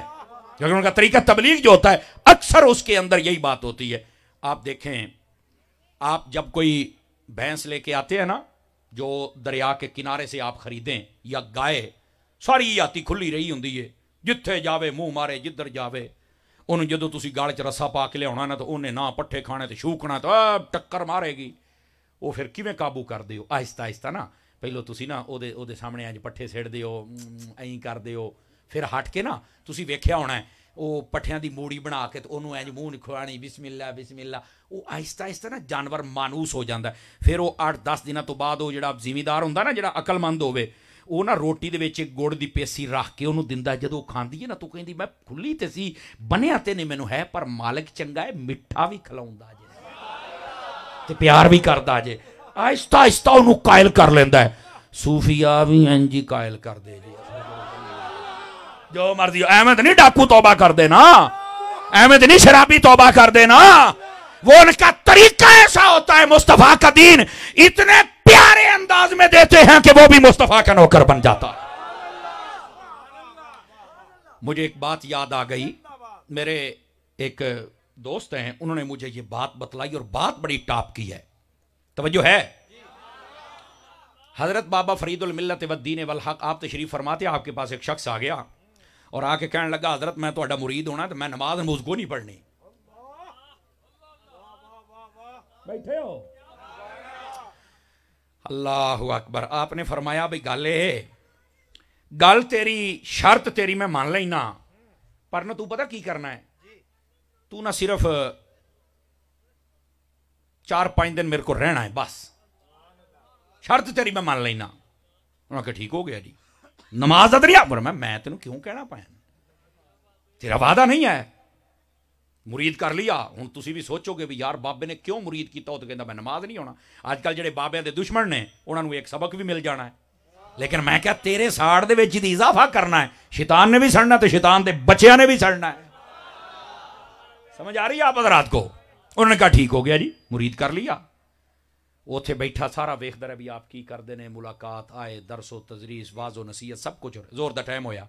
क्योंकि उनका तरीका तबलीग जो होता है अक्सर उसके अंदर यही बात होती है आप देखें आप जब कोई भैंस लेके आते हैं ना जो दरिया के किनारे से आप खरीदें या गाय ਸਾਰੀ ਯਾਤੀ ਖੁੱਲੀ ਰਹੀ ਹੁੰਦੀ ਏ ਜਿੱਥੇ ਜਾਵੇ ਮੂੰਹ ਮਾਰੇ ਜਿੱਧਰ ਜਾਵੇ ਉਹਨੂੰ ਜਦੋਂ ਤੁਸੀਂ ਗਾਲ 'ਚ ਰੱਸਾ ਪਾ ਕੇ ਲਿਆਉਣਾ ਨਾ ਤਾਂ ਉਹਨੇ ਨਾ ਪੱਠੇ ਖਾਣੇ ਤੇ ਸ਼ੂਕਣਾ ਤਾਂ ਟੱਕਰ ਮਾਰੇਗੀ ਉਹ ਫਿਰ ਕਿਵੇਂ ਕਾਬੂ ਕਰਦੇ ਹੋ ਆਹਿਸਤਾ ਆਹਿਸਤਾ ਨਾ ਪਹਿਲੋ ਤੁਸੀਂ ਨਾ ਉਹਦੇ ਉਹਦੇ ਸਾਹਮਣੇ ਅੱਜ ਪੱਠੇ ਸਿੜਦੇ ਹੋ ਐਂ ਕਰਦੇ ਹੋ ਫਿਰ ਹਟ ਕੇ ਨਾ ਤੁਸੀਂ ਵੇਖਿਆ ਹੋਣਾ ਉਹ ਪੱਠਿਆਂ ਦੀ ਮੂੜੀ ਬਣਾ ਕੇ ਤੇ ਉਹਨੂੰ ਐਂ ਮੂੰਹ ਖਵਾਣੀ ਬਿਸਮਿਲ੍ਲਾ ਬਿਸਮਿਲ੍ਲਾ ਉਹ ਆਹਿਸਤਾ ਆਹਿਸਤਾ ਨਾ ਜਾਨਵਰ ਮਾਨੂਸ ਹੋ ਜਾਂਦਾ ਫਿਰ ਉਹ 8-10 ਦਿਨਾਂ ਤੋਂ ਬਾਅਦ ਉਹ ਜਿਹੜਾ ਜ਼ਿਮੀਦਾਰ ਹੁੰਦਾ ਨਾ ਜਿਹੜਾ ਅਕਲਮੰਦ ਹੋਵੇ ਉਹ ਨਾ ਰੋਟੀ ਦੇ ਵਿੱਚ ਗੁੜ ਦੀ ਪੇਸੀ ਰੱਖ ਕੇ ਉਹਨੂੰ ਦਿੰਦਾ ਜਦੋਂ ਖਾਂਦੀ ਹੈ ਨਾ ਤੂੰ ਕਹਿੰਦੀ ਮੈਂ ਖੁੱਲੀ ਤੇ ਸੀ ਬਣਿਆ ਤੇ ਨਹੀਂ ਮੈਨੂੰ ਹੈ ਪਰ ਮਾਲਕ ਚੰਗਾ ਹੈ ਮਿੱਠਾ ਵੀ ਖਲਾਉਂਦਾ ਜੇ ਤੇ ਪਿਆਰ ਵੀ ਕਰਦਾ ਜੇ ਆਇਸਤਾ ਆਇਸਤਾ ਉਹਨੂੰ ਕਾਇਲ ਕਰ ਲੈਂਦਾ ਸੂਫੀਆ ਵੀ ਐਂਜੀ ਕਾਇਲ ਕਰਦੇ ਜੇ ਜੋ ਮਰਜ਼ੀ ਐਵੇਂ ਤੇ ਨਹੀਂ ਡਾਕੂ ਤੋਬਾ ਕਰਦੇ ਨਾ ਐਵੇਂ ਤੇ ਨਹੀਂ ਸ਼ਰਾਬੀ ਤੋਬਾ ਕਰਦੇ ਨਾ वो उनका तरीका ऐसा होता है मुस्तफा का दीन इतने प्यारे अंदाज में देते हैं कि वो भी मुस्तफा का नौकर बन जाता है मुझे एक बात याद आ गई मेरे एक दोस्त हैं उन्होंने मुझे ये बात बतलाई और बात बड़ी टाप की है तो है हजरत बाबा फरीदुलमिलत वद्दीन वल हक आप तशरीफ फरमाते आपके पास एक शख्स आ गया और आके कहने लगा हजरत मैं तो मुरीद होना तो मैं नमाज नमूज को नहीं पढ़नी ਬੈਠੇ ਹੋ ਅੱਲਾਹੁ ਅਕਬਰ ਆਪਨੇ ਫਰਮਾਇਆ ਬਈ ਗੱਲ ਇਹ ਗੱਲ ਤੇਰੀ ਸ਼ਰਤ ਤੇਰੀ ਮੈਂ ਮੰਨ ਲੈਣਾ ਪਰ ਨਾ ਤੂੰ ਪਤਾ ਕੀ ਕਰਨਾ ਹੈ ਤੂੰ ਨਾ ਸਿਰਫ 4-5 ਦਿਨ ਮੇਰੇ ਕੋਲ ਰਹਿਣਾ ਹੈ ਬਸ ਸ਼ਰਤ ਤੇਰੀ ਮੈਂ ਮੰਨ ਲੈਣਾ ਉਹਨਾਂ ਕਿ ਠੀਕ ਹੋ ਗਿਆ ਜੀ ਨਮਾਜ਼ ਅਦਰੀਆ ਪਰ ਮੈਂ ਮੈਂ ਤੈਨੂੰ ਕਿਉਂ ਕਹਿਣਾ ਪਾਇਆ ਤੇਰਾ ਵਾਦਾ ਨਹੀਂ ਹੈ ਮੁਰੀਦ ਕਰ ਲਿਆ ਹੁਣ ਤੁਸੀਂ ਵੀ ਸੋਚੋਗੇ ਵੀ ਯਾਰ ਬਾਬੇ ਨੇ ਕਿਉਂ ਮੁਰੀਦ ਕੀਤਾ ਉਹ ਤਾਂ ਕਹਿੰਦਾ ਮੈਂ ਨਮਾਜ਼ ਨਹੀਂ ਹੋਣਾ ਅੱਜ ਕੱਲ ਜਿਹੜੇ ਬਾਬਿਆਂ ਦੇ ਦੁਸ਼ਮਣ ਨੇ ਉਹਨਾਂ ਨੂੰ ਇੱਕ ਸਬਕ ਵੀ ਮਿਲ ਜਾਣਾ ਹੈ ਲੇਕਿਨ ਮੈਂ ਕਿਹਾ ਤੇਰੇ ਸਾੜ ਦੇ ਵਿੱਚ ਹੀ ਇਜ਼ਾਫਾ ਕਰਨਾ ਹੈ ਸ਼ੈਤਾਨ ਨੇ ਵੀ ਸੜਨਾ ਤੇ ਸ਼ੈਤਾਨ ਦੇ ਬੱਚਿਆਂ ਨੇ ਵੀ ਸੜਨਾ ਹੈ ਸਮਝ ਆ ਰਹੀ ਆ ਆਪ ਹਜ਼ਰਤ ਕੋ ਉਹਨਾਂ ਨੇ ਕਹਾ ਠੀਕ ਹੋ ਗਿਆ ਜੀ ਮੁਰੀਦ ਕਰ ਲਿਆ ਉੱਥੇ ਬੈਠਾ ਸਾਰਾ ਵੇਖਦਾ ਰਿਹਾ ਵੀ ਆਪ ਕੀ ਕਰਦੇ ਨੇ ਮੁਲਾਕਾਤ ਆਏ ਦਰਸੋ ਤਜ਼ਰੀਸ ਵਾਜ਼ੋ ਨਸੀਹਤ ਸਭ ਕੁਝ ਜ਼ੋਰ ਦਾ ਟਾਈਮ ਹੋਇਆ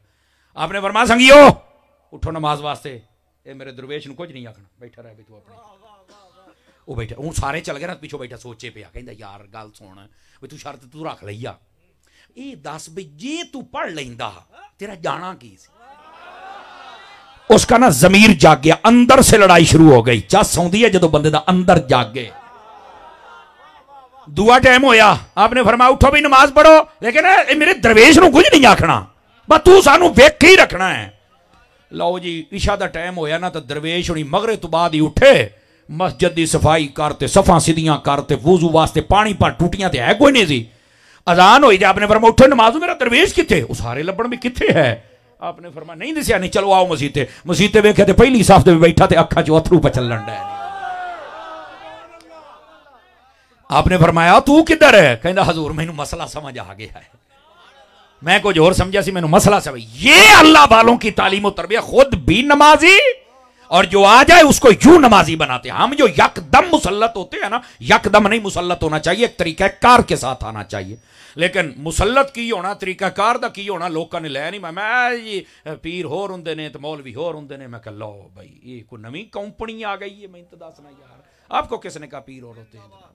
ਆਪਨੇ ਵਰਮਾ ਸੰਗਿਓ ਉਠੋ ਨਮਾਜ਼ ਵਾਸਤੇ ਇਹ ਮੇਰੇ ਦਰਵੇਸ਼ ਨੂੰ ਕੁਝ ਨਹੀਂ ਆਖਣਾ ਬੈਠਾ ਰਹਿ ਵੀ ਤੂੰ ਆਪਣੇ ਉਹ ਬੈਠਾ ਉਹ ਸਾਰੇ ਚੱਲ ਗਏ ਨਾ ਪਿਛੋ ਬੈਠਾ ਸੋਚੇ ਪਿਆ ਕਹਿੰਦਾ ਯਾਰ ਗੱਲ ਸੁਣ ਵੀ ਤੂੰ ਸ਼ਰਤ ਤੂੰ ਰੱਖ ਲਈ ਆ ਇਹ ਦੱਸ ਵੀ ਜੇ ਤੂੰ ਪੜ ਲੈਂਦਾ ਤੇਰਾ ਜਾਣਾ ਕੀ ਸੀ ਉਸ ਕਾ ਨਾ ਜ਼ਮੀਰ ਜਾਗ ਗਿਆ ਅੰਦਰ ਸੇ ਲੜਾਈ ਸ਼ੁਰੂ ਹੋ ਗਈ ਜੱਸ ਆਉਂਦੀ ਹੈ ਜਦੋਂ ਬੰਦੇ ਦਾ ਅੰਦਰ ਜਾਗੇ ਦੁਆ ਟਾਈਮ ਹੋਇਆ ਆਪਨੇ ਫਰਮਾ ਉਠੋ ਵੀ ਨਮਾਜ਼ ਪੜੋ ਲੇਕਿਨ ਇਹ ਮੇਰੇ ਦਰਵੇਸ਼ ਨੂੰ ਕੁਝ ਨਹੀਂ ਆਖਣਾ ਬਸ ਤੂੰ ਸਾਨੂੰ ਵੇਖ ਹੀ ਰੱਖਣਾ ਹੈ ਲਓ जी ईशा का टाइम ਹੋਇਆ ਨਾ ਤਾਂ ਦਰਵੇਸ਼ ਹੁਣੀ ਮਗਰੇ ਤੋਂ ਬਾਅਦ ਹੀ ਉੱਠੇ ਮਸਜਿਦ ਦੀ ਸਫਾਈ ਕਰ ਤੇ ਸਫਾਂ ਸਿੱਧੀਆਂ ਕਰ ਤੇ ਵੂਜ਼ੂ ਵਾਸਤੇ ਪਾਣੀ ਪਾ ਟੂਟੀਆਂ ਤੇ ਹੈ ਕੋਈ अजान हुई थी आपने फरमा उठो नमाज मेरा दरवेश कितने उस हारे लबड़ में कितने है आपने फरमा नहीं दसिया नहीं चलो आओ मसीते मसीते वेखे तो पहली साफ में बैठा थे अखा चो अथरू पर चलन डे आपने फरमाया तू किधर है कहना हजूर मैं मसला समझ आ गया है मैं कुछ और समझा सी मैंने मसला सब ये अल्लाह वालों की तालीम तरबिया खुद भी नमाजी और जो आ जाए उसको यू नमाजी बनाते हैं हम जो यकदम मुसलत होते हैं ना यकदम नहीं मुसलत होना चाहिए एक तरीका कार के साथ आना चाहिए लेकिन मुसलत की होना तरीका कार का की होना लोगों ने लिया नहीं मैं मैं जी पीर होर होंगे ने तो मौलवी होर होंगे ने मैं कह लो भाई ये कोई नवी कंपनी आ गई है मैं तो दसना यार आपको किसने कहा पीर और होते हैं